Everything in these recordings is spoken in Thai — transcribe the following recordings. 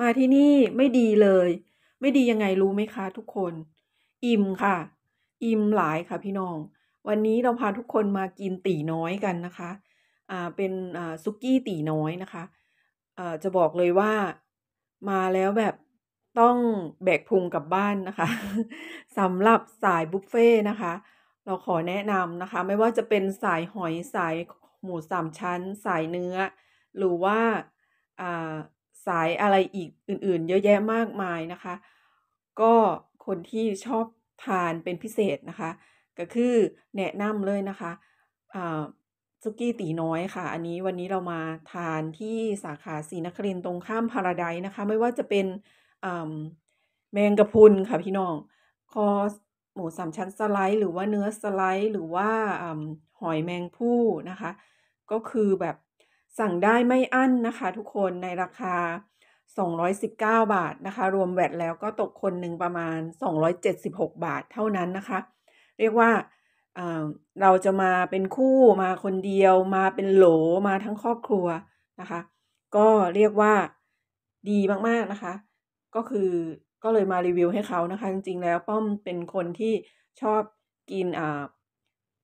มาที่นี่ไม่ดีเลย ไม่ดียังไงรู้ไหมคะทุกคน อิ่มค่ะ อิ่มหลายค่ะพี่น้อง วันนี้เราพาทุกคนมากินตีน้อยกันนะคะอ่าเป็นอ่าซุกี้ตีน้อยนะคะอ่าจะบอกเลยว่า มาแล้วแบบต้องแบกพุงกลับบ้านนะคะสำหรับสายบุฟเฟ่นะคะ เราขอแนะนำนะคะ ไม่ว่าจะเป็นสายหอยสายหมูสามชั้น สายเนื้อ หรือว่าสายอะไรอีกอื่นๆ เยอะแยะมากมายนะคะ ก็คนที่ชอบทานเป็นพิเศษนะคะ ก็คือแนะนำเลยนะคะซุกี้ตีน้อยค่ะ อันนี้วันนี้เรามาทานที่สาขาศรีนครินตรงข้ามพาราไดนะคะ ไม่ว่าจะเป็นแมงกะพุนค่ะพี่น้องคอหมูสามชั้นสไลด์หรือว่าเนื้อสไลด์หรือว่าหอยแมงผู้นะคะ ก็คือแบบสั่งได้ไม่อั้นนะคะทุกคนในราคา 219 บาทนะคะ รวมแวดแล้วก็ตกคนหนึ่งประมาณ 276 บาทเท่านั้นนะคะ เรียกว่าเราจะมาเป็นคู่มาคนเดียวมาเป็นโหลมาทั้งครอบครัวนะคะ ก็เรียกว่าดีมาก ๆ นะคะ ก็คือก็เลยมารีวิวให้เขานะคะ จริง ๆ แล้วป้อมเป็นคนที่ชอบกินอ่า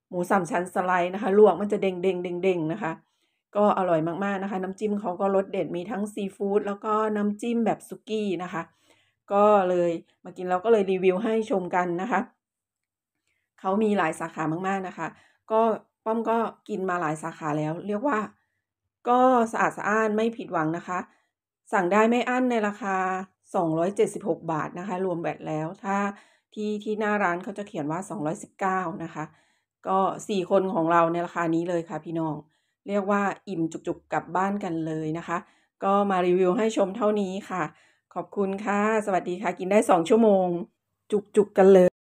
หมูสามชั้นสไลด์นะคะลวกมันจะเด้งเด้งเด้งเด้งนะคะก็อร่อยมาก ๆนะคะน้ำจิ้มเขาก็รสเด็ด มีทั้งซีฟู้ดแล้วก็น้ำจิ้มแบบสุกี้นะคะก็เลยมากินเราก็เลยรีวิวให้ชมกันนะคะเขามีหลายสาขามากๆนะคะ ก็ป้อมก็กินมาหลายสาขาแล้ว เรียกว่า ก็สะอาดสะอ้านไม่ผิดหวังนะคะ สั่งได้ไม่อั้นในราคา 276 บาทนะคะ รวมแบตแล้วถ้าที่ที่หน้าร้านเขาจะเขียนว่า 219 นะคะ ก็ 4 คนของเราในราคานี้เลยค่ะพี่น้องเรียกว่าอิ่มจุกๆกลับบ้านกันเลยนะคะ ก็มารีวิวให้ชมเท่านี้ค่ะ ขอบคุณค่ะ สวัสดีค่ะกินได้2ชั่วโมง จุกๆกันเลย